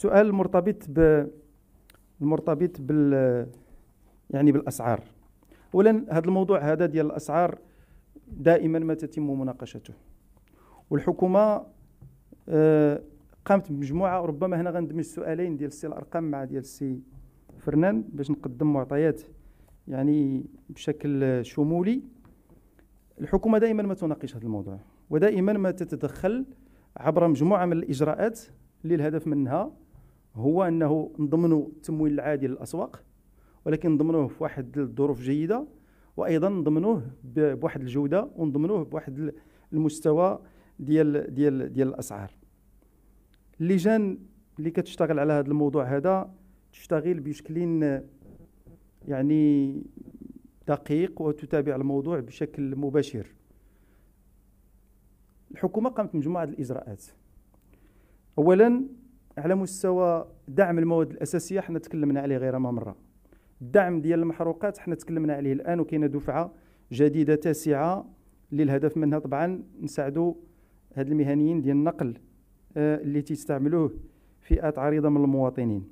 سؤال مرتبط ب مرتبط بال يعني بالاسعار اولا هذا الموضوع هذا ديال الاسعار دائما ما تتم مناقشته والحكومه آه، قامت بمجموعه ربما هنا غندمج سؤالين ديال السي الارقام مع ديال السي فرنان باش نقدم معطيات يعني بشكل شمولي الحكومه دائما ما تناقش هذا الموضوع ودائما ما تتدخل عبر مجموعه من الاجراءات اللي الهدف منها هو انه نضمنوا التمويل العادي للاسواق ولكن نضمنوه في واحد الظروف جيده وايضا نضمنوه بواحد الجوده ونضمنوه بواحد المستوى ديال ديال ديال الاسعار اللجان اللي كتشتغل على هذا الموضوع هذا تشتغل بشكل يعني دقيق وتتابع الموضوع بشكل مباشر الحكومه قامت بمجموعه الاجراءات اولا على مستوى دعم المواد الاساسيه حنا تكلمنا عليه غير ما مره الدعم ديال المحروقات حنا تكلمنا عليه الان وكاينه دفعه جديده تاسعه للهدف منها طبعا نساعدوا هاد المهنيين ديال النقل آه، اللي تيستعملوه فئات عريضه من المواطنين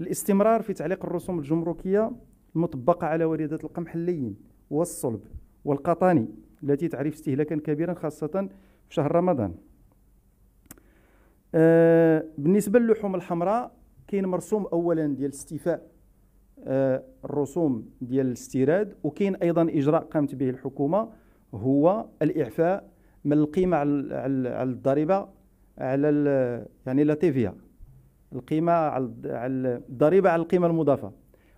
الاستمرار في تعليق الرسوم الجمركيه المطبقه على واردات القمح اللين والصلب والقطاني التي تعرف استهلاكا كبيرا خاصه في شهر رمضان آه، بالنسبه للحوم الحمراء كاين مرسوم اولا ديال استيفاء آه، الرسوم ديال الاستيراد وكاين ايضا اجراء قامت به الحكومه هو الاعفاء من القيمه على الضريبه على يعني لا تيفيا القيمه على الضريبه على القيمه المضافه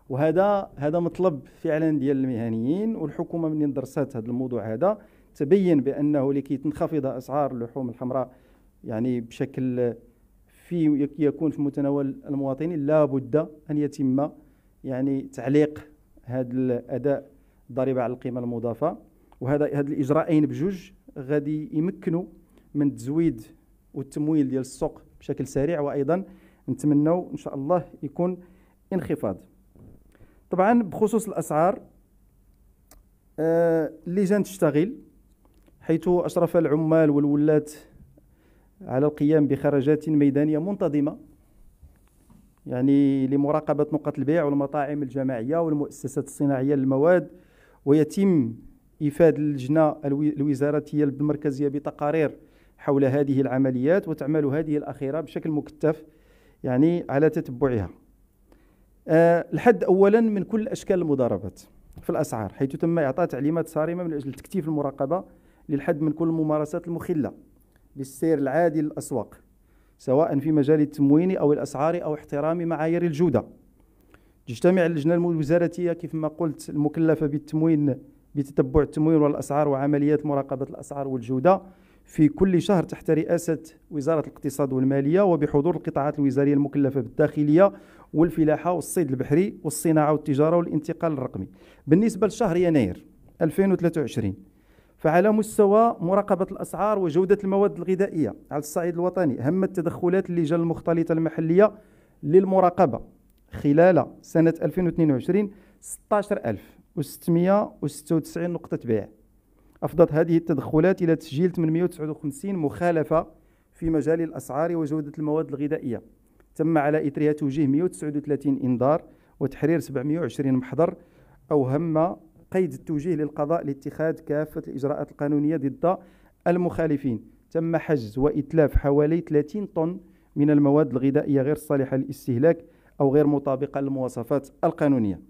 وهذا هذا مطلب فعلا ديال المهنيين والحكومه منين درست هذا الموضوع هذا تبين بانه لكي تنخفض اسعار اللحوم الحمراء يعني بشكل في يكون في متناول المواطنين لابد ان يتم يعني تعليق هذا الاداء الضريبه على القيمه المضافه وهذا هاد الاجراءين بجوج غادي يمكنوا من تزويد والتمويل ديال السوق بشكل سريع وايضا نتمنوا ان شاء الله يكون انخفاض طبعا بخصوص الاسعار آه اللجان تشتغل حيث اشرف العمال والولات على القيام بخرجات ميدانية منتظمة يعني لمراقبة نقط البيع والمطاعم الجماعية والمؤسسات الصناعية للمواد ويتم إفاد اللجنة الوزاراتية المركزيه بتقارير حول هذه العمليات وتعمل هذه الأخيرة بشكل مكثف يعني على تتبعها آه، الحد أولا من كل أشكال المضاربات في الأسعار حيث تم إعطاء تعليمات صارمة من أجل تكثيف المراقبة للحد من كل الممارسات المخلة بالسير العادي للأسواق سواء في مجال التموين أو الأسعار أو احترام معايير الجودة تجتمع اللجنة الوزارتية كيف ما قلت المكلفة بالتموين بتتبع التموين والأسعار وعمليات مراقبة الأسعار والجودة في كل شهر تحت رئاسة وزارة الاقتصاد والمالية وبحضور القطاعات الوزارية المكلفة بالداخلية والفلاحة والصيد البحري والصناعة والتجارة والانتقال الرقمي بالنسبة لشهر يناير 2023 فعلى مستوى مراقبة الأسعار وجودة المواد الغذائية على الصعيد الوطني اهم التدخلات اللجان المختلطة المحلية للمراقبة خلال سنة 2022 16696 نقطة بيع أفضت هذه التدخلات إلى تسجيل 859 مخالفة في مجال الأسعار وجودة المواد الغذائية تم على إثرها توجيه 139 إنذار وتحرير 720 محضر أو هم قيد التوجيه للقضاء لاتخاذ كافة الإجراءات القانونية ضد المخالفين تم حجز وإتلاف حوالي 30 طن من المواد الغذائية غير الصالحة للاستهلاك أو غير مطابقة للمواصفات القانونية